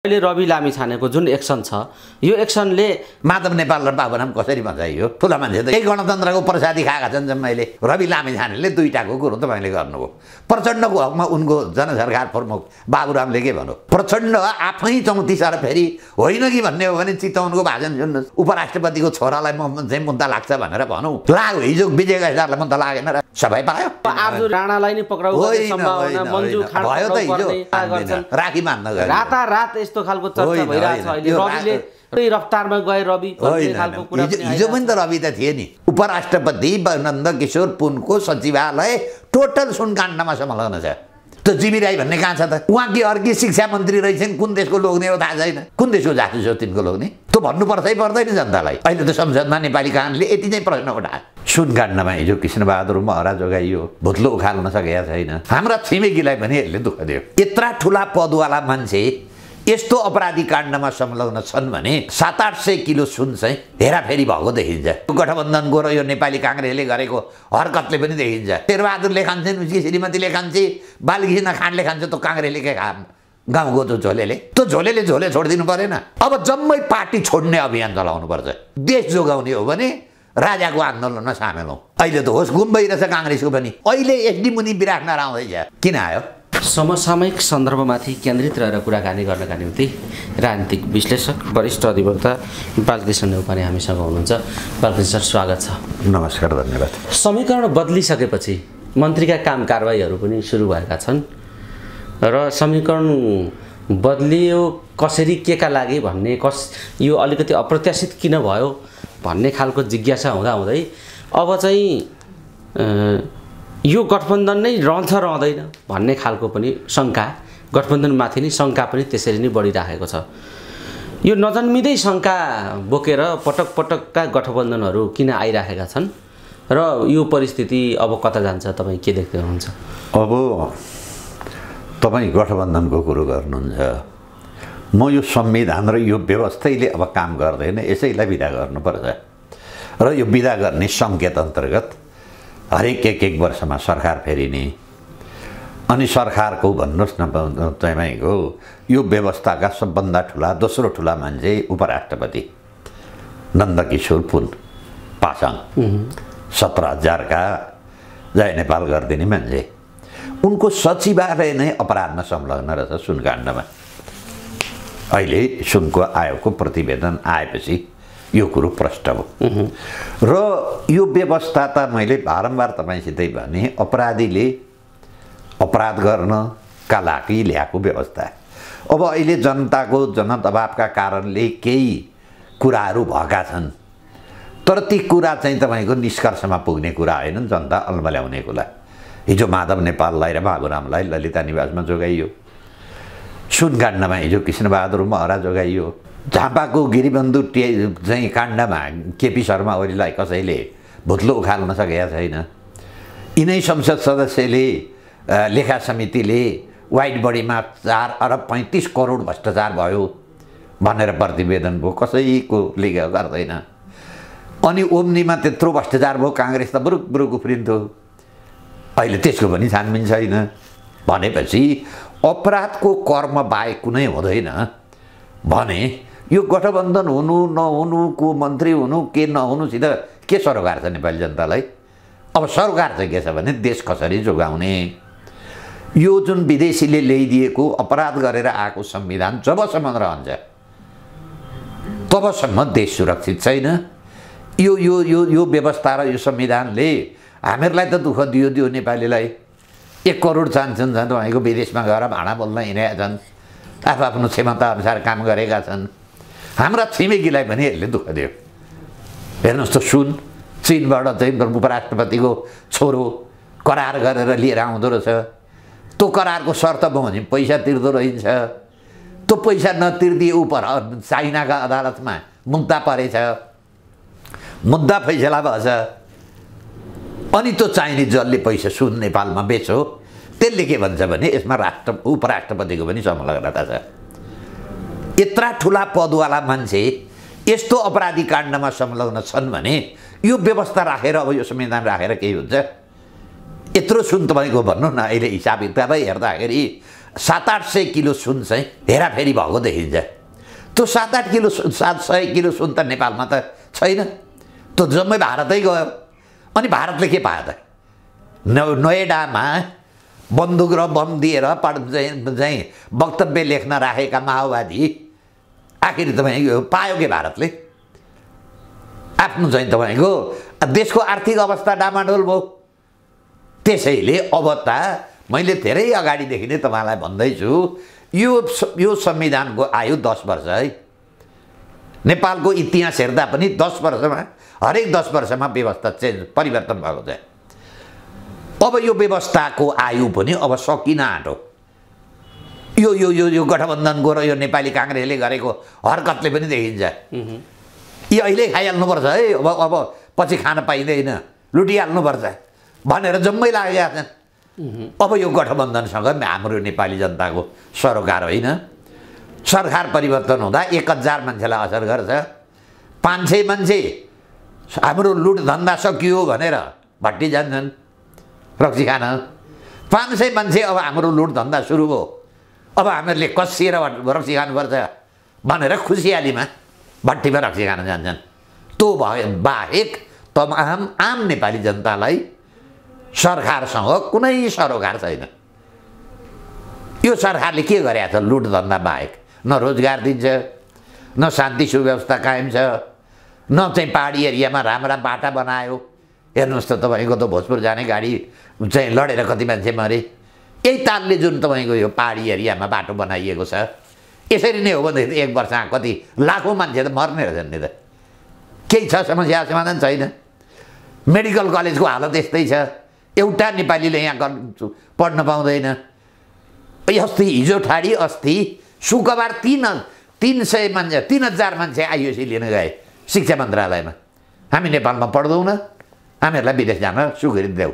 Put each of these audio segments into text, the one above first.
अहिले रवि लामी छानेको जुन एक्सन छ यो एक्सनले माधव नेपाल र बाबुराम कसरी बचाइयो ठुला मान्छे त यही गणतन्त्रको प्रसादी खाएका छन् मैले रवि लामी छानेले दुईवटाको कुरो तपाईँले गर्नुभयो प्रचण्डको हकमा उनको जनसरकार प्रमुख बाबुरामले के भन्यो प्रचण्ड आफै र फेरि होइन कि भन्ने हो भने चितवनको भाषण सुन्नुहोस् उपराष्ट्रपतिको छोरालाई म चाहिँ मुद्दा लाग्छ भनेर भनौँ लाग्यो हिजो विजय गैदारलाई मुद्दा लागेन र सबै पायो राणालाई नै पक्राउ भयो त हिजो राखी मान्न रात त्यस्तो खालको चर्चा अहिले रविले रफ्तारमा गए रवि हिजो पनि त रवि त थिए नि उपराष्ट्रपति नन्द किशोर पुनको सचिवालय टोटल सुनकाण्डमा संलग्न छ त जिमी राई भन्ने कहाँ छ त उहाँ कि अर्की शिक्षा मन्त्री रहेछन् कुन देशको लोग्ने हो थाहा छैन कुन देशको जाति छ तिनको लोग्ने त्यो भन्नुपर्छै पर्दैन जनतालाई अहिले त संसदमा नेपाली कानुनले यति नै प्रश्न उठाए सुनकाण्डमा हिजो कृष्णबहादुर महरा जोगाइयो भुत्लो उखाल्न सकेका छैन हाम्रा छिमेकीलाई पनि यसले दुःख दियो यत्रा ठुला पदवाला मान्छे यस्तो अपराधी काण्डमा संलग्न छन् भने सात आठ सय किलो सुन चाहिँ हेराफेरी भएको देखिन्छ गठबन्धनको र यो नेपाली काङ्ग्रेसले गरेको हरकतले पनि देखिन्छ शेरबहादुर लेखान्छन् उसकी श्रीमती लेखान्छे बालकृष्ण खाँड लेखान्छ त काङ्ग्रेसले के खा गाउँको त्यो झोलेले त्यो झोलेले झोले छोडिदिनु परेन अब जम्मै पार्टी छोड्ने अभियान चलाउनु पर्छ देश जोगाउने हो भने राजाको आन्दोलनमा सामेल हो अहिले त होस् गुम्बै रहेछ काङ्ग्रेसको पनि अहिले एसडी मुनि विराटनगर आउँदैछ किन आयो समसामयिक सन्दर्भमाथि केन्द्रित रहेर कुराकानी गर्नका निम्ति राजनीतिक विश्लेषक वरिष्ठ अधिवक्ता बालकृष्ण नेपाली हामीसँग हुनुहुन्छ बालकृष्ण सर स्वागत छ नमस्कार धन्यवाद समीकरण बदलिसकेपछि मन्त्रीका काम कारवाहीहरू पनि सुरु भएका छन् र समीकरण बदलियो कसरी के का लागि भन्ने कस यो अलिकति अप्रत्याशित किन भयो भन्ने खालको जिज्ञासा हुँदाहुँदै अब चाहिँ यो गठबन्धन नै रहन्छ रहँदैन भन्ने खालको पनि शङ्का गठबन्धनमाथि नै शङ्का पनि त्यसरी नै बढिराखेको छ यो नजन्मिँदै शङ्का बोकेर पटक पटकका गठबन्धनहरू किन आइराखेका छन् र यो परिस्थिति अब कता जान्छ तपाईँ के देख्दै हुनुहुन्छ अब तपाईँ गठबन्धनको कुरो गर्नुहुन्छ म यो संविधान र यो व्यवस्थाले अब काम गर्दैन यसैलाई विदा गर्नुपर्छ र यो विदा गर्ने सङ्केत अन्तर्गत हरेक एक एक वर्षमा सरकार फेरिने अनि सरकारको भन्नुहोस् न तपाईँको यो व्यवस्थाका सबभन्दा ठुला दोस्रो ठुला मान्छे उपराष्ट्रपति नन्दकिशोर पुन पासाङ सत्र हजारका जय नेपाल गरिदिने मान्छे उनको सचिवालय नै अपराधमा संलग्न रहेछ सुनकाण्डमा अहिले सुनको आयोगको प्रतिवेदन आएपछि यो कुरो प्रष्ट हो र यो व्यवस्था त मैले बारम्बार तपाईँसितै भने अपराधीले अपराध गर्नका लागि ल्याएको व्यवस्था अब अहिले जनताको जनदबावका कारणले केही कुराहरू भएका छन् तर ती कुरा चाहिँ तपाईँको निष्कर्षमा पुग्ने कुरा होइनन् जनता अल्मल्याउने कुरा हिजो माधव नेपाललाई र बाबुरामलाई ललिता निवासमा जोगाइयो सुनकाण्डमा हिजो कृष्णबहादुर महरा जोगाइयो झापाको गिरिबन्धु टे चाहिँ काण्डमा केपी शर्मा ओलीलाई कसैले भुत्लो उखाल्न सकेका छैन यिनै संसद सदस्यले लेखा समितिले वाइट बडीमा चार अरब पैँतिस करोड भ्रष्टाचार भयो भनेर प्रतिवेदन भयो कसैको लेख गर्दैन अनि ओम्नीमा त्यत्रो भ्रष्टाचार भयो काङ्ग्रेस त बरुक बरुक उफ्रिन्थ्यो अहिले त्यसको पनि छानबिन छैन भनेपछि अपराधको कर्म बाहेक कुनै हुँदैन भने यो गठबन्धन हुनु नहुनु को मन्त्री हुनु के नहुनुसित के सरोकार छ नेपाली जनतालाई अब सरोकार चाहिँ के छ भने देश कसरी जोगाउने यो जुन विदेशीले ल्याइदिएको अपराध गरेर आएको संविधान जबसम्म रहन्छ तबसम्म देश सुरक्षित छैन यो यो यो यो व्यवस्था र यो संविधानले हामीहरूलाई त दुःख दियो दियो नेपालीलाई एक करोड जान्छन् झन् तपाईँको विदेशमा गएर भाँडा बोल्न हिँडेका छन् आफ्नो आफ्नो क्षमताअनुसार काम गरेका छन् हाम्रा छिमेकीलाई पनि यसले दुःख दियो हेर्नुहोस् त सुन चिनबाट चाहिँ उपराष्ट्रपतिको छोरो करार गरेर लिएर आउँदो रहेछ त्यो करारको शर्त भयो भने पैसा तिर्दो रहन्छ त्यो पैसा नतिर्दिए उप चाइनाका अदालतमा मुद्दा परेछ मुद्दा फैसला भएछ अनि त्यो चाइनिज जसले पैसा सुन नेपालमा बेच्यो त्यसले के भन्छ भने यसमा राष्ट्र उपराष्ट्रपतिको पनि संलग्नता छ यत्र ठुला पदवाला मान्छे यस्तो अपराधी काण्डमा संलग्न छन् भने यो व्यवस्था राखेर अब यो संविधान राखेर केही हुन्छ यत्रो सुन तपाईँको भन्नु न अहिले हिसाब किताबै हेर्दाखेरि सात आठ सय किलो सुन चाहिँ हेराफेरी भएको देखिन्छ त्यो सात आठ किलो सुन सात सय किलो सुन त नेपालमा त छैन त्यो जम्मै भारतै गयो अनि भारतले के पायो त नोएडामा बन्दुक र बम दिएर चाहिँ वक्तव्य लेख्न राखेका माओवादी आखिरी तपाईँको पायो के भारतले आफ्नो चाहिँ तपाईँको देशको आर्थिक अवस्था डामाडोल भयो त्यसैले अब त मैले धेरै अगाडिदेखि नै तपाईँलाई भन्दैछु यो यो संविधानको आयु दस वर्ष है नेपालको इतिहास हेर्दा पनि दस वर्षमा हरेक दस वर्षमा व्यवस्था चेन्ज परिवर्तन भएको छ अब यो व्यवस्थाको आयु पनि अब सकिन आँटो यो यो यो यो गठबन्धनको र यो नेपाली काङ्ग्रेसले गरेको हरकतले पनि देखिन्छ यी अहिले खाइहाल्नुपर्छ है अब अब पछि खान पाइँदैन लुटिहाल्नुपर्छ भनेर जम्मै लागेका छन् अब यो गठबन्धनसँग हाम्रो नेपाली जनताको सरोकार होइन सरकार परिवर्तन हुँदा एक हजार मान्छेलाई असर गर्छ पाँच सय मान्छे हाम्रो लुट धन्दा सकियो भनेर भट्टी जान्छन् रक्सी खान पाँच सय मान्छे अब हाम्रो लुट धन्दा सुरु भयो अब हामीहरूले कसिएर रक्सी खानुपर्छ भनेर खुसियालीमा भट्टीमा रक्सी खान जान्छन् त्यो भए बाहेक तमाम आम नेपाली जनतालाई सरकारसँग कुनै सरोकार छैन यो सरकारले के गरेको छ लुटधन्दा बाहेक न रोजगार दिन्छ न शान्ति सुव्यवस्था कायम छ न चाहिँ पाहाडी एरियामा राम्रा बाटा बनायो हेर्नुहोस् त तपाईँको त भोजपुर जाने गाडी चाहिँ लडेर कति मान्छे मरे यही तालले जुन तपाईँको यो पहाडी एरियामा बाटो बनाइएको छ यसरी नै हो भनेदेखि एक वर्ष कति लाखौँ मान्छे त मर्ने रहेछन् नि त केही छ समस्या समाधान छैन मेडिकल कलेजको हालत यस्तै छ एउटा नेपालीले यहाँ पढ्न पाउँदैन अस्ति हिजो ठाडी अस्ति शुक्रबार तिन तिन सय मान्छे तिन हजार मान्छे आइओसी लिन गए शिक्षा मन्त्रालयमा हामी नेपालमा पढ्दैनौँ हामीहरूलाई विदेश जान सुखरी देऊ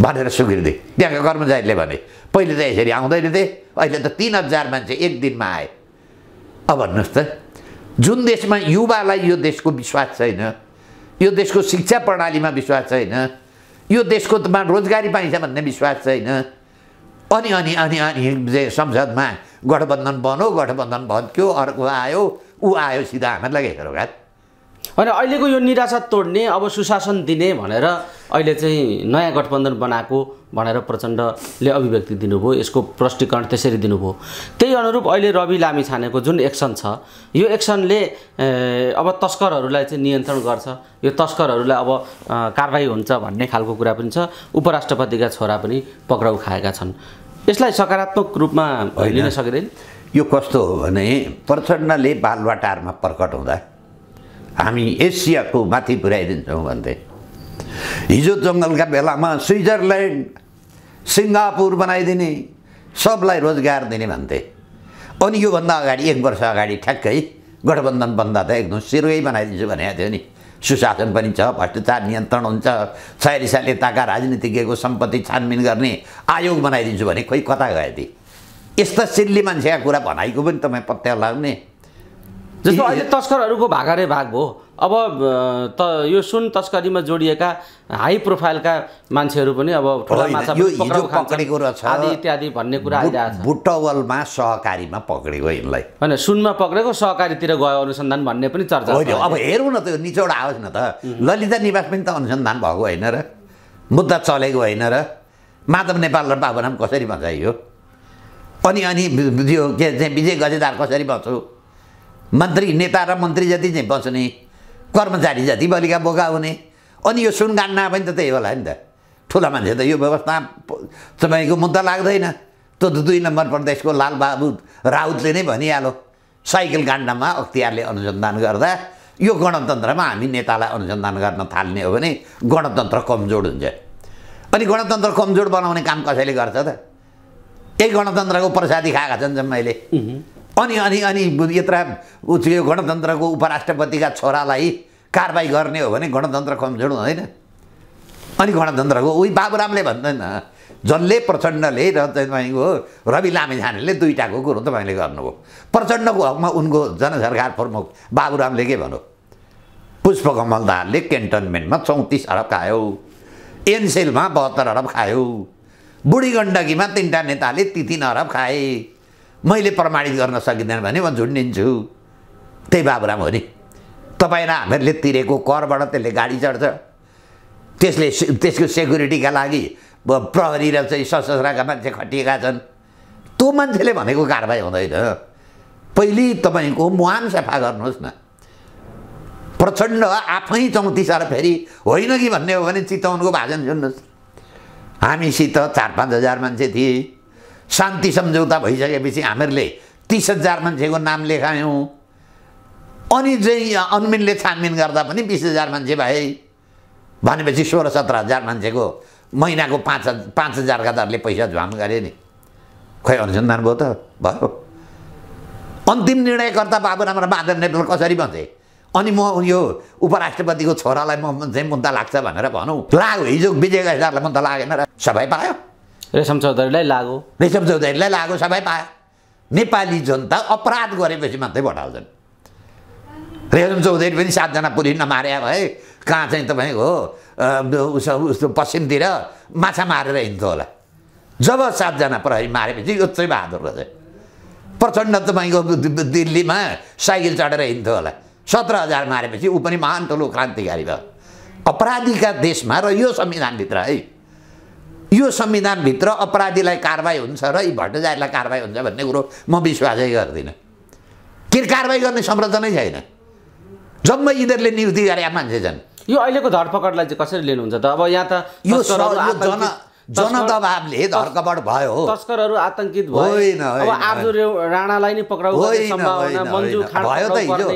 भनेर सुग्रिँदै त्यहाँका कर्मचारीले भने पहिले त यसरी आउँदैन थिए अहिले त तिन हजार मान्छे एक दिनमा आए अब भन्नुहोस् त जुन देशमा युवालाई यो देशको विश्वास छैन यो देशको शिक्षा प्रणालीमा विश्वास छैन यो देशकोमा रोजगारी पाइन्छ भन्ने विश्वास छैन अनि अनि अनि अनि संसदमा गठबन्धन बनो गठबन्धन भत्क्यो अर्को आयो ऊ आयो सिधा हामीलाई लगेर घात होइन अहिलेको यो निराशा तोड्ने अब सुशासन दिने भनेर अहिले चाहिँ नयाँ गठबन्धन बनाएको भनेर प्रचण्डले अभिव्यक्ति दिनुभयो यसको प्रष्टीकरण त्यसरी दिनुभयो त्यही अनुरूप अहिले रवि लामी छानेको जुन एक्सन छ यो एक्सनले अब तस्करहरूलाई चाहिँ नियन्त्रण गर्छ यो तस्करहरूलाई अब कारवाही हुन्छ भन्ने खालको कुरा पनि छ उपराष्ट्रपतिका छोरा पनि पक्राउ खाएका छन् यसलाई सकारात्मक रूपमा लिन सकिँदैन यो कस्तो हो भने प्रचण्डले बालवाटारमा प्रकट हुँदा हामी एसियाको माथि पुर्याइदिन्छौँ भन्थे हिजो जङ्गलका बेलामा स्विजरल्यान्ड सिङ्गापुर बनाइदिने सबलाई रोजगार दिने भन्थे अनि योभन्दा अगाडि एक वर्ष अगाडि ठ्याक्कै गठबन्धन बन्दा त एकदम सिरुवै बनाइदिन्छु भनेको थियो नि सुशासन पनि छ भ्रष्टाचार नियन्त्रण हुन्छ छयालिस साल यताका राजनीतिज्ञको सम्पत्ति छानबिन गर्ने आयोग बनाइदिन्छु भने खोइ कता गए थिए यस्ता सिल्ली मान्छेका कुरा भनाइको पनि तपाईँ पत्या लाग्ने जस्तो अहिले तस्करहरूको भागरे भाग भयो अब त यो सुन तस्करीमा जोडिएका हाई प्रोफाइलका मान्छेहरू पनि अब इत्यादि भन्ने कुरा आइरहेको बुटवलमा सहकारीमा पक्रेको यिनलाई होइन सुनमा पक्रेको सहकारीतिर गयो अनुसन्धान भन्ने पनि चर्चा अब हेरौँ न त निचोड आओस् न त ललिता निवास पनि त अनुसन्धान भएको होइन र मुद्दा चलेको होइन र माधव नेपाल र बाबुराम कसरी बचाइयो अनि अनि यो के विजय गजेदार कसरी भन्छु मन्त्री नेता र मन्त्री जति चाहिँ बस्ने कर्मचारी जति बलिका बोका हुने अनि यो सुनगान्ना पनि त त्यही होला नि त ठुला मान्छे त यो व्यवस्था तपाईँको मुद्दा लाग्दैन त्यो दुई नम्बर प्रदेशको लालबाबु राउतले नै भनिहाल्यो साइकल काण्डमा अख्तियारले अनुसन्धान गर्दा यो गणतन्त्रमा हामी नेतालाई अनुसन्धान गर्न थाल्ने हो भने गणतन्त्र कमजोर हुन्छ अनि गणतन्त्र कमजोर बनाउने काम कसैले गर्छ त यही गणतन्त्रको प्रसादी खाएका छन् मैले अनि अनि अनि यत्र यो गणतन्त्रको उपराष्ट्रपतिका छोरालाई कारवाही गर्ने हो भने गणतन्त्र कमजोर हुँदैन अनि गणतन्त्रको उही बाबुरामले भन्दैन जसले प्रचण्डले र तपाईँको रवि लामिझानेले दुइटाको कुरो तपाईँले गर्नुभयो प्रचण्डको हकमा उनको जनसरकार प्रमुख बाबुरामले के भन्यो पुष्पकमल दाहालले क्यान्टोनमेन्टमा चौतिस अरब खायो एनसेलमा बहत्तर अरब खायो बुढी गण्डकीमा तिनवटा नेताले ती तिन अरब खाए मैले प्रमाणित गर्न सकिँदैन भने म झुन्डिन्छु त्यही बाबुराम हो नि तपाईँ र हामीहरूले तिरेको करबाट त्यसले गाडी चढ्छ त्यसले त्यसको सेक्युरिटीका लागि प्रहरी र चाहिँ सशस्त्रका मान्छे खटिएका छन् त्यो मान्छेले भनेको कारबाही हुँदैन पहिले तपाईँको मुहान सफा गर्नुहोस् न प्रचण्ड आफै चौतिसार फेरि होइन कि भन्ने हो भने चितवनको भाजन सुन्नुहोस् हामीसित चार पाँच हजार मान्छे थिए शान्ति सम्झौता भइसकेपछि हामीहरूले तिस हजार मान्छेको नाम लेखायौँ अनि चाहिँ अनमिनले छानबिन गर्दा पनि बिस हजार मान्छे भए भनेपछि सोह्र सत्र हजार मान्छेको महिनाको पाँच हजार पाँच हजारका दरले पैसा झुवाम गरे नि खै अनुसन्धान भयो त भयो अन्तिम निर्णयकर्ता बाबुराम र माधव नेपाल कसरी भन्थे अनि म यो उपराष्ट्रपतिको छोरालाई म चाहिँ मुद्दा लाग्छ भनेर भनौँ लाग हिजो विजय गैदारलाई मुद्दा लागेन र सबै पायो रेशम चौधरीलाई लागो रेशम चौधरीलाई लागो सबै पायो नेपाली जनता अपराध गरेपछि मात्रै पठाउँछन् रेशम चौधरी पनि सातजना पुलिस नमार्या भए कहाँ चाहिँ तपाईँको उसो उसको पश्चिमतिर माछा मारेर हिँड्थ्यो होला जब सातजना प्रहरी मारेपछि यो चाहिँ बहादुर रहेछ प्रचण्ड तपाईँको दिल्लीमा साइकल चढेर हिँड्थ्यो होला सत्र हजार मारेपछि ऊ पनि महान ठुलो क्रान्तिकारी भयो अपराधीका देशमा र यो संविधानभित्र है यो संविधानभित्र अपराधीलाई कारवाही हुन्छ र यी भट्टचार्यलाई कारवाही हुन्छ भन्ने कुरो म विश्वासै गर्दिनँ के कारवाही गर्ने संरचनै छैन जम्मै यिनीहरूले नियुक्ति गरे मान्छे छन् यो अहिलेको धरपकडलाई चाहिँ कसरी लिनुहुन्छ त अब यहाँ त यो जन जनदबाबले धरकपड भयो तस्करहरू आतङ्कित भयो होइन राणालाई नै पक्राउ भयो त हिजो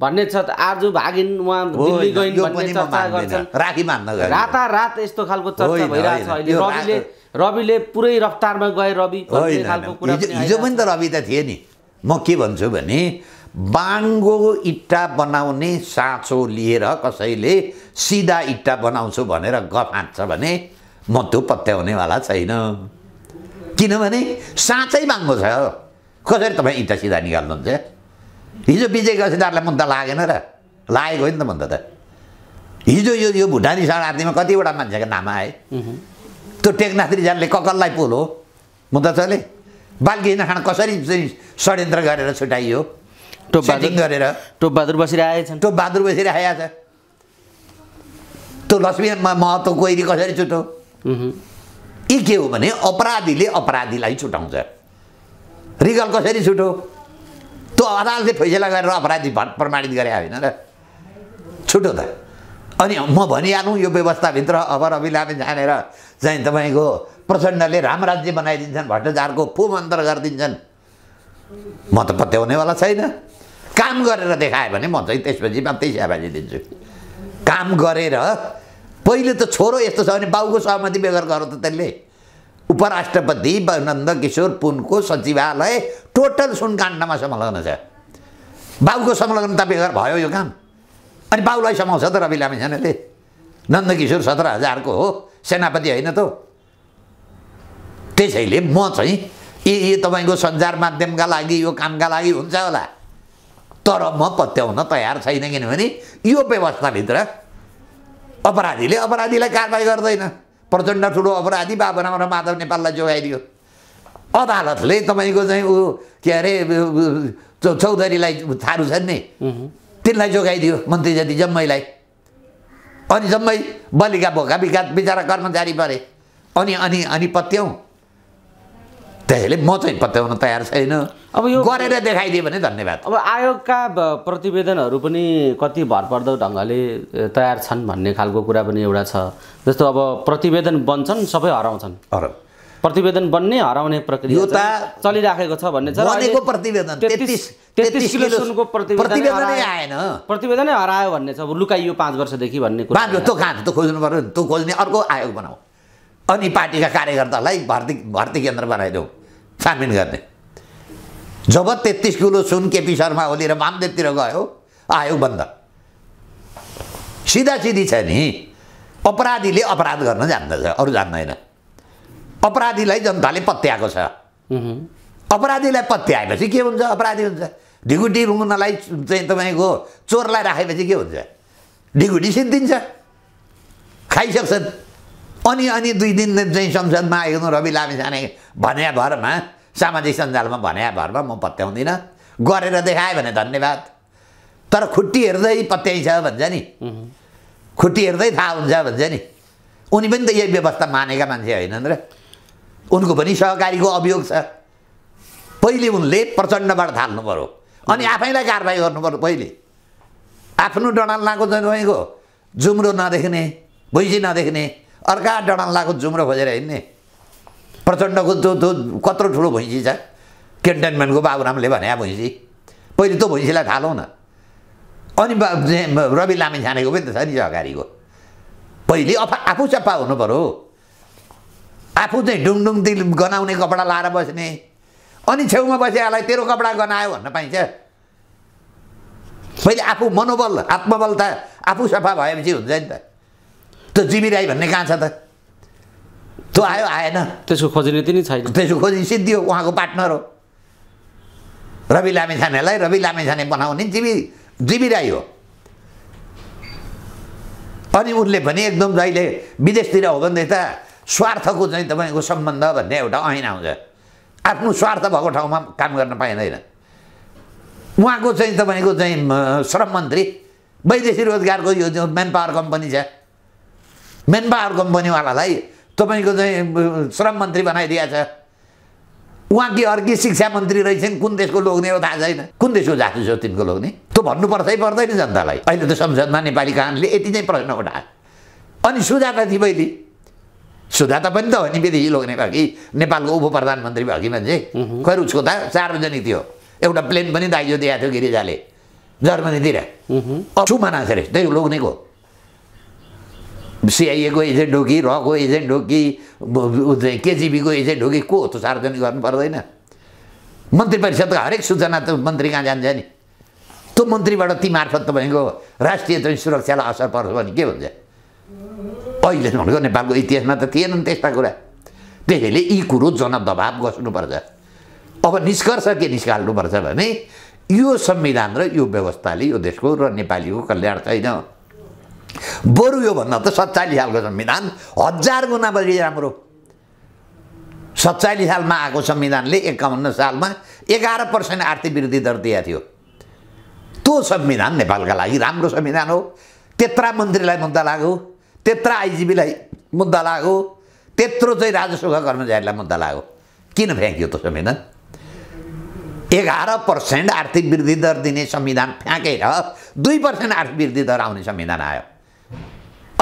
भन्ने छ आज भागिन उहाँ दिल्ली गइन् भन्ने चर्चा गर्छन् राखी मान्न रातारात यस्तो खालको चर्चा भइरहेको अहिले रविले रविले पुरै रफ्तारमा गए रवि खालको कुरा हिजो पनि त रवि त थिए नि म के भन्छु भने बाङ्गो इट्टा बनाउने साँचो लिएर कसैले सिधा इट्टा बनाउँछु भनेर गफान्छ भने म त्यो पत्याउनेवाला छैन किनभने साँचै बाङ्गो छ कसरी तपाईँ इट्टा सिधा निकाल्नुहुन्छ हिजो विजय गसेदारलाई मुद्दा लागेन र लागेको नि त मुद्दा त हिजो यो यो भुटानी शरणार्थीमा कतिवटा मान्छेको नाम आए त्यो जानले ककललाई पोल हो मुद्दा चले बालकृष्ण खान कसरी चाहिँ षड्यन्त्र गरेर छुट्याइयो टोपिङ गरेर बहादुर टोपबहादुर बहादुर टोपबहादुर बसिरहेको छ त्यो लक्ष्मी महत्त्व कोइरी कसरी छुट्यो यी के हो भने अपराधीले अपराधीलाई छुट्याउँछ रिगल कसरी छुट्यो त्यो अदालतले फैसला गरेर अपराधी प्रमाणित गरे होइन र छुट्यो त अनि म भनिहालौँ यो व्यवस्थाभित्र अब रवि जानेर चाहिँ तपाईँको प्रचण्डले राम राज्य बनाइदिन्छन् भ्रष्टाचारको अन्तर गरिदिन्छन् म त पत्याउनेवाला छैन काम गरेर देखायो भने म चाहिँ त्यसपछि मात्रै स्याबाजी दिन्छु काम गरेर पहिले त छोरो यस्तो छ भने बाउको सहमति बेगर गर त त्यसले उपराष्ट्रपति नन्दकिशोर पुनको सचिवालय टोटल सुनकाण्डमा संलग्न छ बाबुको संलग्न त बेगर भयो यो काम अनि बाबुलाई समाउँछ त रवि लामिछानेले नन्दकिशोर सत्र हजारको हो सेनापति होइन त त्यसैले म चाहिँ ए ए तपाईँको सञ्चार माध्यमका लागि यो कामका लागि हुन्छ होला तर म पत्याउन तयार छैन किनभने यो व्यवस्थाभित्र अपराधीले अपराधीलाई कारवाही गर्दैन प्रचण्ड ठुलो अपराधी बा र माधव नेपाललाई जोगाइदियो अदालतले तपाईँको चाहिँ ऊ के अरे चौधरीलाई थारू छन् नि तिनलाई जोगाइदियो मन्त्री जति जम्मैलाई अनि जम्मै बलिका भोका बिका बिचरा कर्मचारी परे अनि अनि अनि पत्याउँ त्यसैले म चाहिँ पत्याउन तयार छैन अब यो गरेर देखाइदियो भने धन्यवाद अब आयोगका प्रतिवेदनहरू पनि कति भरपर्दो ढङ्गले तयार छन् भन्ने खालको कुरा पनि एउटा छ जस्तो अब प्रतिवेदन बन्छन् सबै हराउँछन् प्रतिवेदन बन्ने हराउने प्रक्रिया चलिराखेको छ भन्ने छ प्रतिवेदन किलो प्रतिवेदनै आएन प्रतिवेदनै हरायो भन्ने छ लुकाइयो पाँच वर्षदेखि भन्ने कुरा त्यो कहाँ खोज्नु पऱ्यो त्यो खोज्ने अर्को आयोग बनाऊ अनि पार्टीका कार्यकर्तालाई भर्ती भर्ती केन्द्र बनाइदेऊ छानबिन गर्ने जब तेत्तिस किलो सुन केपी शर्मा ओली र मामदेवतिर गयो आयो बन्द सिधा सिधी छ नि अपराधीले अपराध गर्न जान्दछ अरू जान्दैन अपराधीलाई जनताले पत्याएको छ अपराधीलाई पत्याएपछि के हुन्छ अपराधी हुन्छ ढिगुटी रुङ्नलाई चाहिँ तपाईँको चोरलाई राखेपछि के हुन्छ ढिगुटी सिद्धिन्छ खाइसक्छन् अनि अनि दुई दिन चाहिँ संसदमा आइदिनु रवि लामी साने भन्या भरमा सामाजिक सञ्जालमा भन्या भरमा म पत्याउँदिनँ गरेर देखाएँ भने धन्यवाद तर खुट्टी हेर्दै पत्याइन्छ भन्छ नि खुट्टी हेर्दै थाहा हुन्छ भन्छ नि उनी पनि त यही व्यवस्था मानेका मान्छे होइनन् र उनको पनि सहकारीको अभियोग छ पहिले उनले प्रचण्डबाट थाल्नु पऱ्यो अनि आफैलाई कारवाही गर्नु पऱ्यो पहिले आफ्नो डडाल्नाको तपाईँको जुम्रो नदेख्ने भुइँसी नदेख्ने अर्का डडाल्लाको जुम्रो खोजेर हिँड्ने प्रचण्डको त्यो त्यो कत्रो ठुलो भैँसी छ केन्टोनमेन्टको बाबुरामले भने भैँसी पहिले त्यो भैँसीलाई ठालौँ न अनि रवि लामी छानेको पनि त छ नि अगाडिको पहिले अफा आफू चप्पा हुनु पऱ्यो आफू चाहिँ डुङडुङ दिल गनाउने कपडा लाएर बस्ने अनि छेउमा बसेलाई तेरो कपडा गनायो भन्न पाइन्छ पहिले आफू मनोबल आत्मबल त आफू सफा भएपछि हुन्छ नि त त्यो जिमी राई भन्ने कहाँ छ त त्यो आयो आएन त्यसको खोजी नीति छैन त्यसको खोजी हो उहाँको पार्टनर हो रवि लामिछानेलाई रवि लामिछाने बनाउने जिमी जिमी राई हो अनि उनले भने एकदम जहिले विदेशतिर हो भने त स्वार्थको चाहिँ तपाईँको सम्बन्ध भन्ने एउटा ऐना आउँछ आफ्नो स्वार्थ भएको ठाउँमा काम गर्न पाइँदैन उहाँको चाहिँ तपाईँको चाहिँ श्रम मन्त्री वैदेशिक रोजगारको यो म्यान पावर कम्पनी छ मेनपावर कम्पनीवालालाई तपाईँको चाहिँ श्रम मन्त्री छ उहाँ कि अर्की शिक्षा मन्त्री रहेछन् कुन देशको लोग्ने हो थाहा छैन कुन देशको जासुस छ तिनको लोग्ने त्यो भन्नुपर्छै पर्दैन जनतालाई अहिले त संसदमा नेपाली कानले यति नै प्रश्न उठाए अनि सुजाता थिपैली सुजाता पनि त हो नि विदेशी लोग्ने भयो कि नेपालको उप प्रधानमन्त्री भयो कि मान्छे खै उसको त सार्वजनिक थियो एउटा प्लेन पनि दाइजो दिएको थियो गिरिजाले जर्मनीतिर अरे त्यही लोग्नेको सिआइएको एजेन्ट हो कि रको एजेन्ट हो कि केजिबीको एजेन्ट हो कि को हो त सार्वजनिक गर्नु पर्दैन मन्त्री परिषदको हरेक सूचना त मन्त्री कहाँ जान्छ नि त्यो मन्त्रीबाट ती मार्फत तपाईँको राष्ट्रिय चाहिँ सुरक्षालाई असर पर्छ भने के भन्छ अहिले भनेको नेपालको इतिहासमा त थिएन नि त्यस्ता कुरा त्यसैले यी कुरो जनदबाव बस्नुपर्छ अब निष्कर्ष के निस्काल्नुपर्छ भने यो संविधान र यो व्यवस्थाले यो देशको र नेपालीको कल्याण छैन बरु योभन्दा त सत्तालिस सालको संविधान हजार गुणा बढी राम्रो सत्तालिस सालमा आएको संविधानले एकाउन्न सालमा एघार पर्सेन्ट आर्थिक वृद्धि दर दिएको थियो त्यो संविधान नेपालका लागि राम्रो संविधान हो त्यत्रा मन्त्रीलाई मुद्दा लाग्यो त्यत्रा आइजिबीलाई मुद्दा लाग्यो त्यत्रो चाहिँ राजस्वका कर्मचारीलाई मुद्दा लाग्यो किन फ्याँकियो त्यो संविधान एघार पर्सेन्ट आर्थिक वृद्धि दर दिने संविधान फ्याँकेर दुई पर्सेन्ट आर्थिक वृद्धि दर आउने संविधान आयो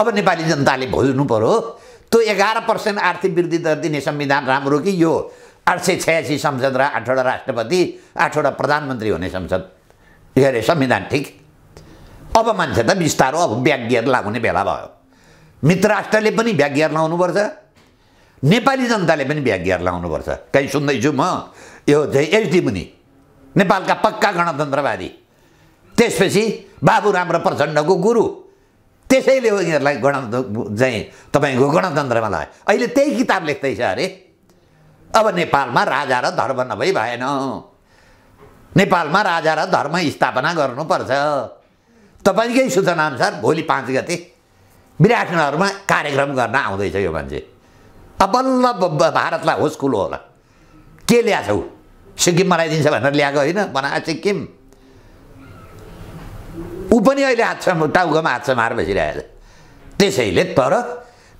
अब नेपाली जनताले भोज्नु पऱ्यो त्यो एघार पर्सेन्ट आर्थिक वृद्धि दर दिने संविधान राम्रो कि यो आठ सय छयासी संसद र आठवटा राष्ट्रपति आठवटा प्रधानमन्त्री हुने संसद के अरे संविधान ठिक अब मान्छे त बिस्तारो अब ब्याग गियर लगाउने बेला भयो मित्र राष्ट्रले पनि ब्याग गियर लाउनुपर्छ नेपाली जनताले पनि ब्याग गियर लाउनुपर्छ कहीँ सुन्दैछु म यो चाहिँ एचडी मुनि नेपालका पक्का गणतन्त्रवादी त्यसपछि बाबुराम र प्रचण्डको गुरु त्यसैले हो यिनीहरूलाई गणतन्त्र चाहिँ तपाईँको गणतन्त्रमा लगायो अहिले त्यही किताब लेख्दैछ अरे अब नेपालमा राजा र धर्म नभई भएन नेपालमा राजा र धर्म स्थापना गर्नुपर्छ तपाईँकै सूचनाअनुसार भोलि पाँच गते विराटनगरमा कार्यक्रम गर्न आउँदैछ यो मान्छे अब बल्ल भारतलाई होस् कुलो होला के ल्याएको छौ सिक्किम बनाइदिन्छ भनेर ल्याएको होइन बना सिक्किम ऊ पनि अहिले हातसम्म टाउकोमा हात बसिरहेको बसिरहेछ त्यसैले तर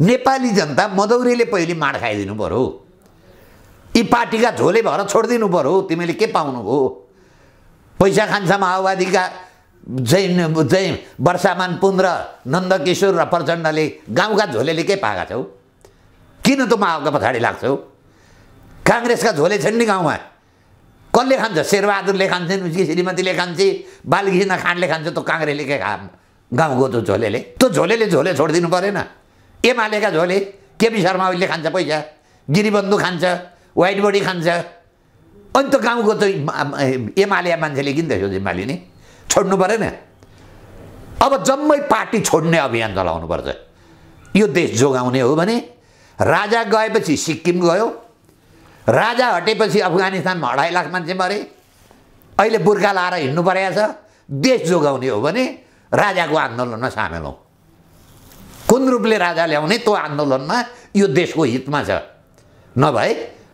नेपाली जनता मदौरीले पहिले माड खाइदिनु पऱ्यो यी पार्टीका झोले भएर छोडिदिनु पऱ्यो तिमीले के पाउनु पाउनुभयो पैसा खान्छ माओवादीका जैन जैन वर्षामान पुन्द्र नन्दकिशोर र प्रचण्डले गाउँका झोलेले के पाएका छौ किन त माओका पछाडि लाग्छौ काङ्ग्रेसका झोले छन् नि गाउँमा कसले खान्छ शेरबहादुरले खान्छन् उसकी श्रीमतीले खान्छ बालकृष्ण खानले खान्छ त्यो काङ्ग्रेसले के खा गाउँको त्यो झोलेले त्यो झोलेले झोले छोडिदिनु परेन एमालेका झोले केपी शर्मा उसले खान्छ पैसा गिरिबन्धु खान्छ वाइट बडी खान्छ अनि त गाउँको त एमाले मान्छेले किन त्यसो जिम्मा लिने छोड्नु परेन अब जम्मै पार्टी छोड्ने अभियान चलाउनुपर्छ यो देश जोगाउने हो भने राजा गएपछि सिक्किम गयो राजा हटेपछि अफगानिस्तानमा अढाई लाख मान्छे मरे अहिले बुर्खा लाएर हिँड्नु परेको छ देश जोगाउने हो भने राजाको आन्दोलनमा सामेल हौ कुन रूपले राजा ल्याउने त्यो आन्दोलनमा यो देशको हितमा छ नभए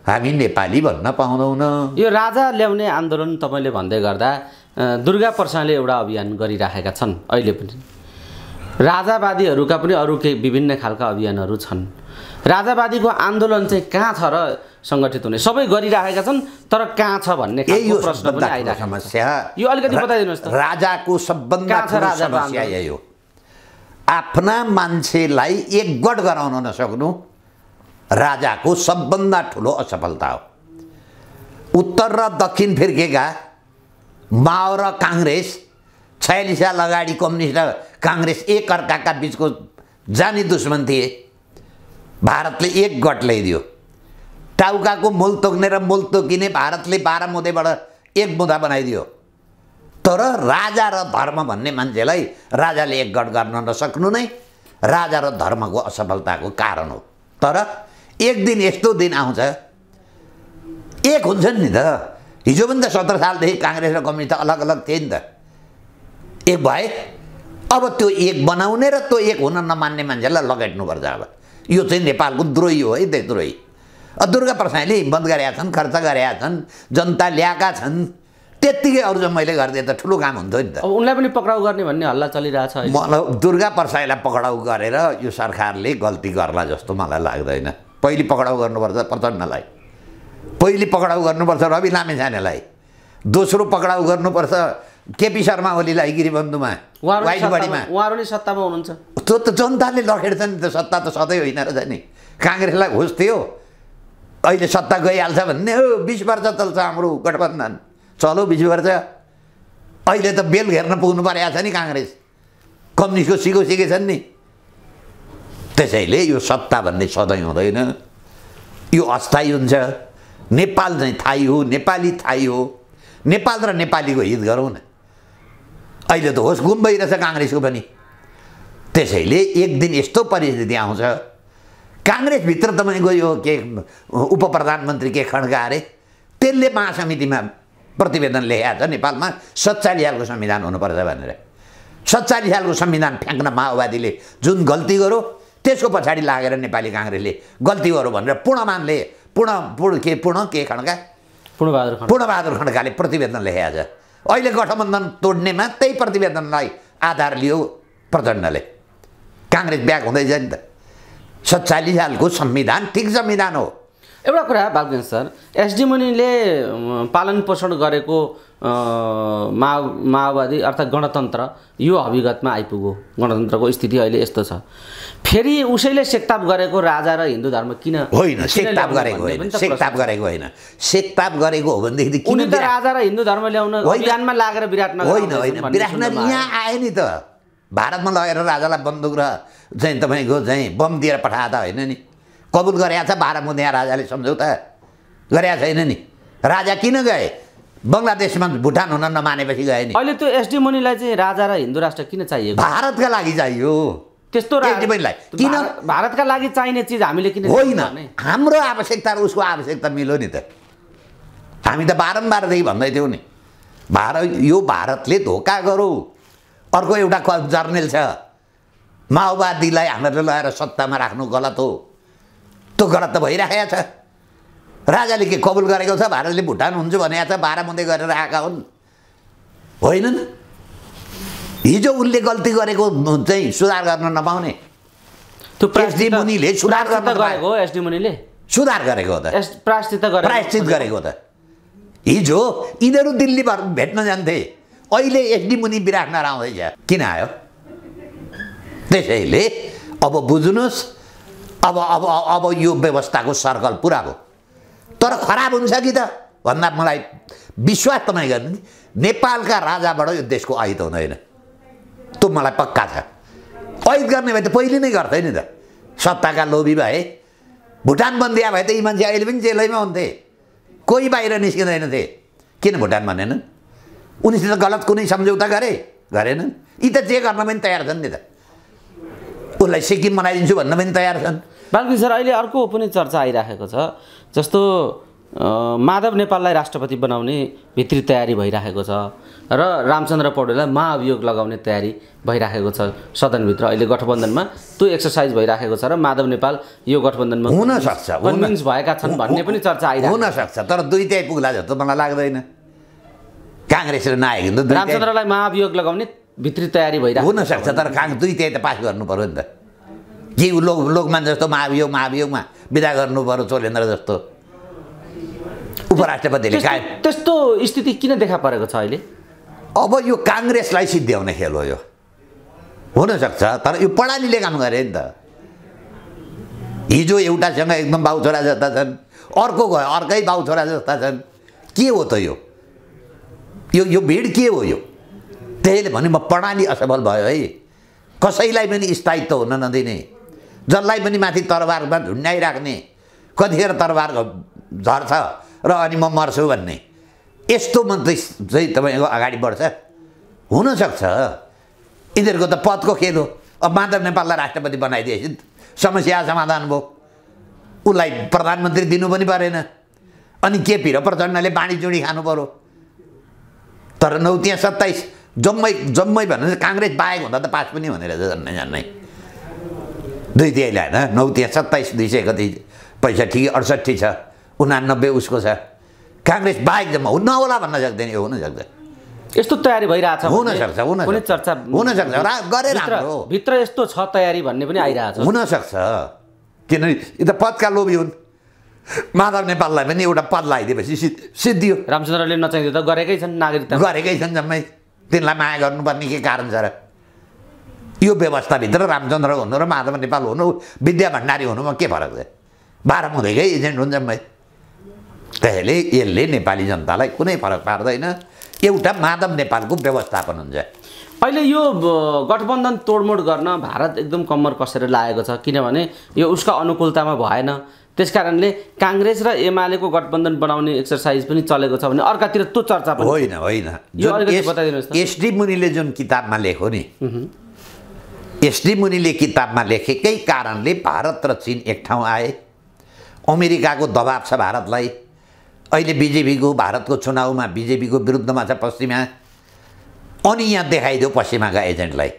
हामी नेपाली भन्न पाउँदैनौँ यो राजा ल्याउने आन्दोलन तपाईँले भन्दै गर्दा दुर्गा प्रसादले एउटा अभियान गरिराखेका छन् अहिले पनि राजावादीहरूका पनि अरू केही विभिन्न खालका अभियानहरू छन् राजावादीको आन्दोलन चाहिँ कहाँ छ र सङ्गठित हुने सबै गरिराखेका छन् तर कहाँ छ भन्ने यो प्रश्न समस्या यो अलिकति बताइदिनुहोस् राजाको सबभन्दा समस्या यही हो आफ्ना मान्छेलाई एकगट गराउन नसक्नु राजाको सबभन्दा ठुलो असफलता हो उत्तर र दक्षिण फिर्केका माओ र काङ्ग्रेस छयालिस साल अगाडि कम्युनिस्ट र काङ्ग्रेस एकअर्काका बिचको जानी दुश्मन थिए भारतले एक गट ल्याइदियो टाउकाको मोल तोक्ने र मोल तोकिने भारतले बाह्र मुदेबाट एक मुदा बनाइदियो तर राजा र धर्म भन्ने मान्छेलाई राजाले एकगट गर्न नसक्नु नै राजा र धर्मको असफलताको कारण हो तर एक दिन यस्तो दिन आउँछ एक हुन्छन् नि त हिजो पनि त सत्र सालदेखि काङ्ग्रेस र कम्युनिस्ट अलग अलग थिए नि त एक भए अब त्यो एक बनाउने र त्यो एक हुन नमान्ने मान्छेलाई लगेट्नुपर्छ अब यो चाहिँ नेपालको द्रोही हो है द्रोही दुर्गा प्रसाईले हिम्मत गरेका छन् खर्च गरेका छन् जनता ल्याएका छन् त्यत्तिकै अरू जब मैले गरिदिएँ त ठुलो काम हुन्थ्यो नि त अब उनलाई पनि पक्राउ गर्ने भन्ने हल्ला चलिरहेछ मलाई दुर्गा प्रसाईलाई पक्राउ गरेर यो सरकारले गल्ती गर्ला जस्तो मलाई लाग्दैन पहिले पक्राउ गर्नुपर्छ प्रचण्डलाई पहिले पक्राउ गर्नुपर्छ रवि लामेछानेलाई दोस्रो पक्राउ गर्नुपर्छ केपी शर्मा ओलीलाई गिरीबन्धुमा उहाँहरूमा उहाँहरू नै सत्तामा हुनुहुन्छ त्यो त जनताले लखेड्छ नि त सत्ता त सधैँ होइन रहेछ नि काङ्ग्रेसलाई घुस थियो अहिले सत्ता गइहाल्छ भन्ने हो बिस वर्ष चल्छ हाम्रो गठबन्धन चलो बिस वर्ष अहिले त बेल घेर्न पुग्नु परेको छ नि काङ्ग्रेस कम्युनिस्टको सिको सिकेछन् नि त्यसैले यो सत्ता भन्ने सधैँ हुँदैन यो अस्थायी हुन्छ नेपाल चाहिँ थाई हो नेपाली थाई हो नेपाल र नेपालीको हित गरौँ न अहिले त होस् गुम भइरहेछ काङ्ग्रेसको पनि त्यसैले एक दिन यस्तो परिस्थिति आउँछ काङ्ग्रेसभित्र तपाईँको यो के उप प्रधानमन्त्री के खड्का अरे त्यसले महासमितिमा प्रतिवेदन लेखाएको छ नेपालमा सत्तालिस सालको संविधान हुनुपर्छ भनेर सत्तालिस सालको संविधान फ्याँक्न माओवादीले जुन गल्ती गर्यो त्यसको पछाडि लागेर नेपाली काङ्ग्रेसले गल्ती गर्यो भनेर पूर्णमानले पूर्ण पूर्ण के पूर्ण के खड्का पूर्णबहादुर पूर्णबहादुर खड्काले प्रतिवेदन लेखाएको छ अहिले गठबन्धन तोड्नेमा त्यही प्रतिवेदनलाई आधार लियो प्रचण्डले काङ्ग्रेस ब्याक हुँदैछ नि त सत्तालिस सालको संविधान ठिक संविधान हो एउटा कुरा बालकृष्ण सर एसडी मुनिले पालन पोषण गरेको माओ माओवादी अर्थात् गणतन्त्र यो हविगतमा आइपुग्यो गणतन्त्रको स्थिति अहिले यस्तो छ फेरि उसैले सेक्ताप गरेको राजा र हिन्दू धर्म किन होइन सेक्ताप गरेको होइन सेक्ताप गरेको होइन सेक्ताप गरेको हो भनेदेखि राजा र हिन्दू धर्म ल्याउन अभियानमा लागेर विराटनगर होइन होइन विराटनगर यहाँ आयो नि त भारतमा लगेर राजालाई बन्दुक र चाहिँ तपाईँको चाहिँ बम दिएर पठाए त होइन नि कबुल गरेका छ बाह्र राजाले सम्झौता गरेका छैन नि राजा किन गए बङ्गलादेशमा भुटान हुन नमानेपछि गए नि अहिले त्यो एसडी मुनिलाई चाहिँ राजा र हिन्दू राष्ट्र किन चाहियो भारतका लागि चाहियो त्यस्तो मुनिलाई किन भारतका लागि चाहिने चिज हामीले किन होइन हाम्रो आवश्यकता र उसको आवश्यकता मिल्यो नि त हामी त बारम्बारदेखि भन्दै थियौँ नि भारत यो भारतले धोका गरौँ अर्को एउटा जर्नेल छ माओवादीलाई हामीहरूले लगाएर सत्तामा राख्नु गलत हो त्यो गलत त भइराखेको छ राजाले के कबुल गरेको छ भारतले भुटान हुन्छु भनेको छ बाह्र गरेर आएका हुन् होइनन् हिजो उसले गल्ती गरेको चाहिँ सुधार गर्न नपाउने त्यो मुनिले सुधार गर्न गरेको एसडी मुनिले सुधार गरेको त प्रायश्चित गरेको त हिजो यिनीहरू दिल्ली भेट्न जान्थे अहिले एचडी मुनि विराटनगर आउँदैछ किन आयो त्यसैले अब बुझ्नुहोस् अब अब अब यो व्यवस्थाको सर्कल पुरा भयो तर खराब हुन्छ कि त भन्दा मलाई विश्वास तपाईँ गर्नु नेपालका राजाबाट यो देशको अहित हुँदैन त्यो मलाई पक्का छ अहित गर्ने भए त पहिले नै गर्थ्यो नि त सत्ताका लोभी भए भुटान बन्दिया भए त यी मान्छे अहिले पनि जेलैमा हुन्थे कोही बाहिर निस्किँदैनथे किन भुटान भनेन उनीसित गलत कुनै सम्झौता गरे गरेनन् यी त जे गर्न पनि तयार छन् नि त उसलाई सिक्किम बनाइदिन्छु भन्न पनि तयार छन् बालकृष्ण सर अहिले अर्को पनि चर्चा आइराखेको छ जस्तो माधव नेपाललाई राष्ट्रपति बनाउने भित्री तयारी भइराखेको छ र रामचन्द्र पौडेललाई महाअभियोग लगाउने तयारी भइराखेको छ सदनभित्र अहिले गठबन्धनमा त्यो एक्सर्साइज भइराखेको छ र माधव नेपाल यो गठबन्धनमा हुनसक्छ कन्भिन्स भएका छन् भन्ने पनि चर्चा आइरहेको हुनसक्छ तर दुई दुइटै पुग्ला जस्तो मलाई लाग्दैन काङ्ग्रेस र नायक रामचन्द्रलाई महाभियोग लगाउने भित्री तयारी भइरहेको हुनसक्छ तर काङ्ग्रेस दुई त्यही त पास गर्नु पऱ्यो नि त के लोक लोकमान जस्तो महाभियोग महाभियोगमा विदा गर्नु पऱ्यो चोलेन्द्र जस्तो उपराष्ट्रपतिले त्यस्तो स्थिति किन देखा परेको छ अहिले अब यो काङ्ग्रेसलाई सिद्ध्याउने खेल हो यो हुनसक्छ तर यो प्रणालीले काम गरे नि त हिजो एउटासँग एकदम बाउ छोरा जस्ता छन् अर्को गयो अर्कै बाउ छोरा जस्ता छन् के हो त यो यो यो भिड के हो यो त्यसैले भने म प्रणाली असफल भयो है कसैलाई पनि स्थायित्व हुन नदिने जसलाई पनि माथि तरबारमा झुन्ड्याइराख्ने कतिखेर तरबार झर्छ र अनि म मर्छु भन्ने यस्तो मन्त्री चाहिँ तपाईँको अगाडि बढ्छ हुनसक्छ यिनीहरूको त पदको खेल हो अब माधव नेपाललाई राष्ट्रपति बनाइदिएपछि समस्या समाधान भयो उसलाई प्रधानमन्त्री दिनु पनि परेन अनि केपी र प्रचण्डले बाँडी जोडी खानु पऱ्यो तर नौ त्यहाँ सत्ताइस जम्मै जम्मै भन्नु चाहिँ काङ्ग्रेस बाहेक हुँदा त पास पनि भनेर झन्नै झन्नै दुई तिहाई ल्याएन नौ त्यहाँ सत्ताइस दुई सय कति पैँसठी अडसट्ठी छ उनानब्बे उसको छ काङ्ग्रेस बाहेक जम्मा हुन होला भन्न सक्दैन यो हुनसक्छ यस्तो तयारी भइरहेछ हुनसक्छ चर्चा हुनसक्छ गरेर भित्र यस्तो छ तयारी भन्ने पनि आइरहेछ हुनसक्छ किनभने यी त पदका लोभी हुन् माधव नेपाललाई पनि एउटा पद लगाइदिएपछि सिद्धियो रामचन्द्रले नचाहिँ त गरेकै छन् नागरिकता गरेकै छन् जम्मै तिनलाई माया गर्नुपर्ने के कारण छ र यो व्यवस्थाभित्र रामचन्द्र हुनु र माधव नेपाल हुनु विद्या भण्डारी हुनुमा के फरक छ बाह्र हुँदैकै एजेन्ट हुन् जम्मै त्यसैले यसले नेपाली जनतालाई कुनै फरक पार्दैन एउटा माधव नेपालको व्यवस्थापन हुन्छ अहिले यो गठबन्धन तोडमोड गर्न भारत एकदम कम्मर कसेर लागेको छ किनभने यो उसका अनुकूलतामा भएन त्यस कारणले काङ्ग्रेस र एमालेको गठबन्धन बनाउने एक्सर्साइज पनि चलेको छ भने अर्कातिर त्यो चर्चा पनि होइन होइन एसडी मुनिले जुन किताबमा लेख्यो नि एसडी मुनिले किताबमा लेखेकै कारणले भारत र चिन एक ठाउँ आए अमेरिकाको दबाब छ भारतलाई अहिले बिजेपीको भारतको चुनावमा बिजेपीको विरुद्धमा छ पश्चिमा अनि यहाँ देखाइदियो पश्चिमाका एजेन्टलाई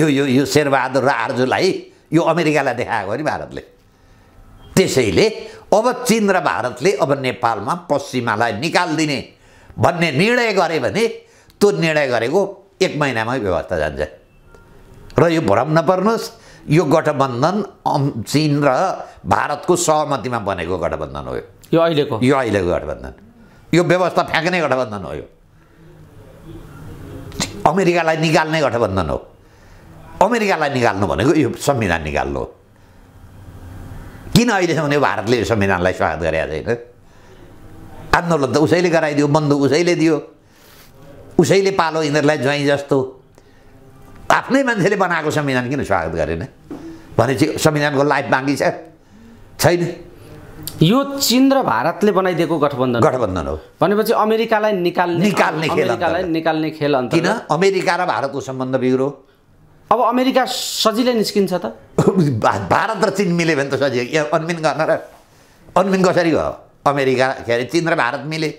यो यो यो शेरबहादुर र आर्जुलाई यो अमेरिकालाई देखाएको नि भारतले त्यसैले अब चिन र भारतले अब नेपालमा पश्चिमालाई निकालिदिने भन्ने निर्णय गरे भने त्यो निर्णय गरेको एक महिनामै व्यवस्था जान्छ र यो भ्रम नपर्नुहोस् यो गठबन्धन चिन र भारतको सहमतिमा बनेको गठबन्धन हो यो अहिलेको यो अहिलेको गठबन्धन यो व्यवस्था फ्याँक्ने गठबन्धन हो यो अमेरिकालाई निकाल्ने गठबन्धन हो अमेरिकालाई निकाल्नु भनेको यो संविधान निकाल्नु हो किन अहिलेसम्म यो भारतले संविधानलाई स्वागत गरेका छैन आन्दोलन त उसैले गराइदियो बन्द उसैले दियो उसैले पालो यिनीहरूलाई ज्वाइँ जस्तो आफ्नै मान्छेले बनाएको संविधान किन स्वागत गरेन भनेपछि संविधानको लाइफ बाँकी छैन यो चिन र भारतले बनाइदिएको गठबन्धन गठबन्धन हो भनेपछि अमेरिकालाई निकाल्ने निकाल्ने खेल निकाल्ने खेल किन अमेरिका र भारतको सम्बन्ध बिग्रो अब अमेरिका सजिलै निस्किन्छ त भारत र चिन मिल्यो भने त सजिलो यहाँ अन्मिन गर्न र अनमिन कसरी भयो अमेरिका के अरे चिन र भारत मिले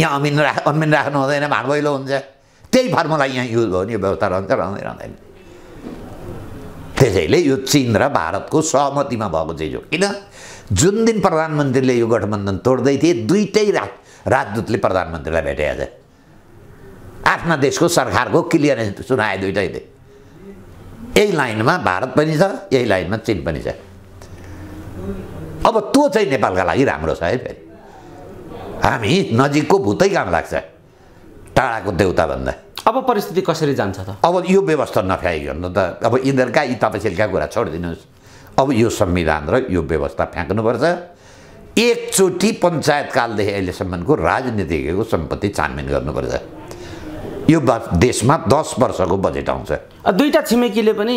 यहाँ अमिन राख अनमिन राख्नु हुँदैन भाँडभैलो हुन्छ त्यही फर्मुला यहाँ युज भयो नि यो व्यवस्था रहन्छ रहँदै रहँदैन त्यसैले यो चिन र भारतको सहमतिमा भएको चिज हो किन जुन दिन प्रधानमन्त्रीले यो गठबन्धन तोड्दै थिए दुइटै राजदूतले प्रधानमन्त्रीलाई भेटेका छ आफ्ना देशको सरकारको क्लियरेन्स सुनाए दुइटैले यही लाइनमा भारत पनि छ यही लाइनमा चिन पनि छ अब त्यो चाहिँ नेपालका लागि राम्रो छ है फेरि हामी नजिकको भूतै काम लाग्छ टाढाको देउताभन्दा अब परिस्थिति कसरी जान्छ त अब यो व्यवस्था भने त अब यिनीहरूका यी तपसिलका कुरा छोडिदिनुहोस् अब यो संविधान र यो व्यवस्था फ्याँक्नुपर्छ एकचोटि पञ्चायतकालदेखि अहिलेसम्मको राजनीतिको सम्पत्ति छानबिन गर्नुपर्छ यो देशमा दस वर्षको बजेट आउँछ दुईवटा छिमेकीले पनि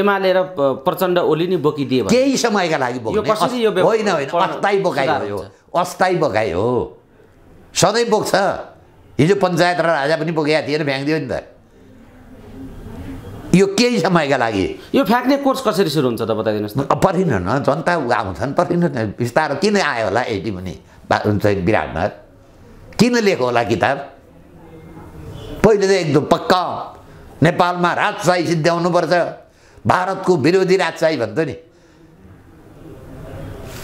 एमाले र प्रचण्ड ओली नै बोकिदिए केही समयका लागि होइन होइन अस्थायी बोकाइ हो अस्थायी बोकाइ हो सधैँ बोक्छ हिजो पञ्चायत र राजा पनि बोकेका थिएन फ्याँकिदियो नि त यो केही समयका लागि यो फ्याँक्ने कोर्स कसरी सुरु हुन्छ त बताइदिनुहोस् न पर्खिनु न जनता आउँछन् परिन बिस्तारो किन आयो होला एटी पनि हुन्छ विराटनगर किन लेख्यो होला किताब पहिले त एकदम पक्का नेपालमा राजशाही सिद्ध्याउनुपर्छ भारतको विरोधी राजशाही भन्छ नि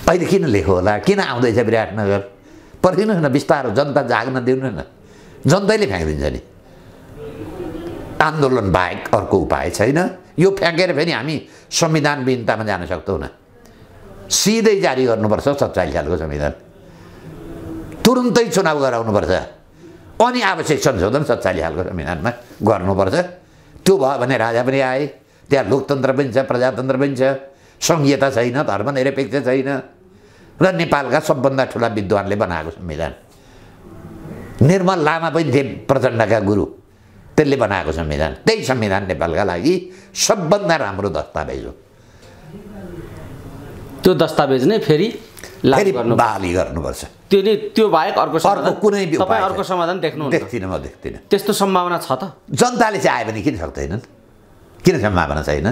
अहिले किन लेखो होला किन आउँदैछ विराटनगर पर्खिनुहोस् न बिस्तारो जनता जाग्न दिउनु न जनताले फ्याँकिदिन्छ नि आन्दोलन बाहेक अर्को उपाय छैन यो फ्याँकेर फेरि हामी संविधान विहीनतामा जान सक्दैनौँ सिधै जारी गर्नुपर्छ सत्तालिस सालको संविधान तुरुन्तै चुनाव गराउनुपर्छ अनि आवश्यक संशोधन सत्तालिस हालको संविधानमा गर्नुपर्छ त्यो भयो भने राजा पनि आए त्यहाँ लोकतन्त्र पनि छ प्रजातन्त्र पनि छ सङ्घीयता छैन धर्मनिरपेक्ष छैन र नेपालका सबभन्दा ठुला विद्वानले बनाएको संविधान निर्मल लामा पनि थिए प्रचण्डका गुरु त्यसले बनाएको संविधान त्यही संविधान नेपालका लागि सबभन्दा राम्रो दस्तावेज हो त्यो दस्तावेज नै फेरि फेरि बहाली गर्नुपर्छ त्यो नै त्यो बाहेक अर्को अर्को कुनै अर्को समाधान देख्नु देख्दिनँ म देख्दिनँ त्यस्तो सम्भावना छ त जनताले चाहिँ आयो भने किन सक्दैनन् किन सम्भावना छैन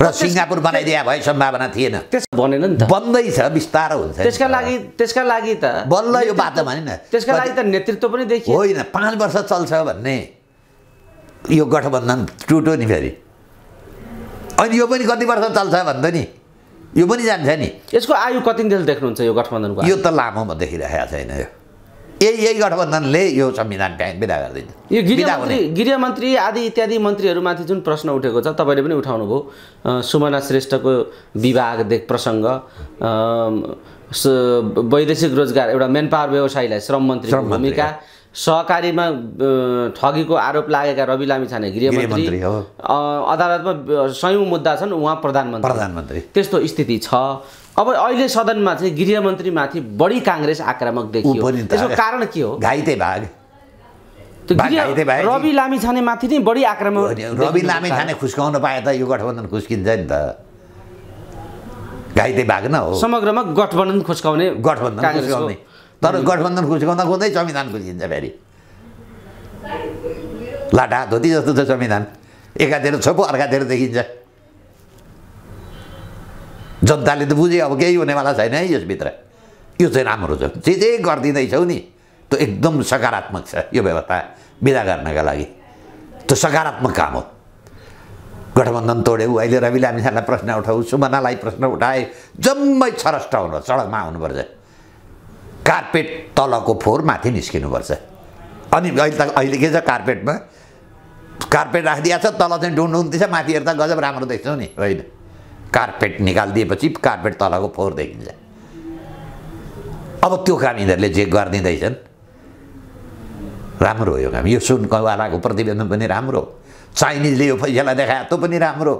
र सिङ्गापुर बनाइदिए भए सम्भावना थिएन त्यस बनेन नि त बन्दैछ बिस्तारो हुन्छ त्यसका लागि त्यसका लागि त बल्ल यो बात भने न त्यसका लागि त नेतृत्व पनि देखियो होइन पाँच वर्ष चल्छ भन्ने यो गठबन्धन टुट्यो नि फेरि अनि यो पनि कति वर्ष चल्छ भन्दै नि यो पनि जान्छ नि यसको आयु कति दिन देख्नुहुन्छ यो गठबन्धनको यो त लामो म देखिरहेको छैन यो यही यही गठबन्धनले यो संविधान ब्याङ्क बिदा गरिदिन्छ यो गृहमन्त्री गृहमन्त्री आदि इत्यादि मन्त्रीहरूमाथि जुन प्रश्न उठेको छ तपाईँले पनि उठाउनु उठाउनुभयो सुमना श्रेष्ठको देख प्रसङ्ग वैदेशिक रोजगार एउटा मेन पावर व्यवसायीलाई श्रम मन्त्री भूमिका सहकारीमा ठगीको आरोप लागेका रवि लामिछाने गृहमन्त्री अदालतमा सयौँ मुद्दा छन् उहाँ प्रधानमन्त्री प्रधानमन्त्री त्यस्तो स्थिति छ अब अहिले सदनमा चाहिँ गृहमन्त्रीमाथि बढी काङ्ग्रेस आक्रामक देखियो त्यसको कारण के हो घाइते भाग रवि लामिछाने माथि नै बढी आक्रमण रवि लामिछाने खुस्काउन पाए त यो गठबन्धन खुस्किन्छ नि त घाइते भाग न हो समग्रमा गठबन्धन खुस्काउने गठबन्धन खुस्काउने तर गठबन्धन खुसिकाउँदा खुँदै संविधान खुसिन्छ फेरि लाटा धोती जस्तो छ संविधान एकातिर छोपो अर्कातिर देखिन्छ जनताले त बुझे अब केही हुनेवाला छैन है यसभित्र यो चाहिँ राम्रो छ जे जे गरिदिँदैछौ नि त्यो एकदम सकारात्मक छ यो व्यवस्था विदा गर्नका लागि त्यो सकारात्मक काम हो गठबन्धन तोड्यौ अहिले रवि लामिसालाई प्रश्न उठाऊ सुमनालाई प्रश्न उठाए जम्मै छरष्ट हुनु सडकमा आउनुपर्छ कार्पेट तलको फोहोर माथि निस्किनुपर्छ अनि अहिले त अहिले के छ कार्पेटमा कार्पेट राखिदिएको छ तल चाहिँ डुन हुन्थेछ माथि हेर्दा गजब राम्रो देख्छौ नि होइन कार्पेट निकालिदिएपछि कार्पेट तलको फोहोर देखिन्छ अब त्यो काम यिनीहरूले जे गरिदिँदैछन् राम्रो हो यो काम यो सुन प्रतिवेदन प्रतिवेदन पनि राम्रो चाइनिजले यो पैसालाई देखायो त्यो पनि राम्रो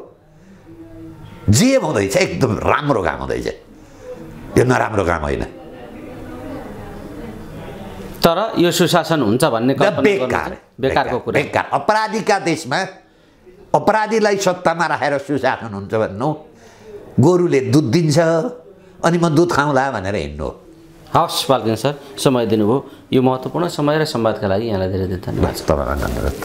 जे हुँदैछ एकदम राम्रो काम हुँदैछ यो नराम्रो काम होइन तर यो सुशासन हुन्छ भन्ने बेकार बेकारको कुरा बेकार अपराधीका देशमा अपराधीलाई सत्तामा राखेर सुशासन हुन्छ भन्नु गोरुले दुध दिन्छ अनि म दुध खाउँला भनेर हिँड्नु हवस् पाल्किन सर समय दिनुभयो यो महत्त्वपूर्ण समय र संवादका लागि यहाँलाई धेरै धेरै धन्यवाद तपाईँलाई धन्यवाद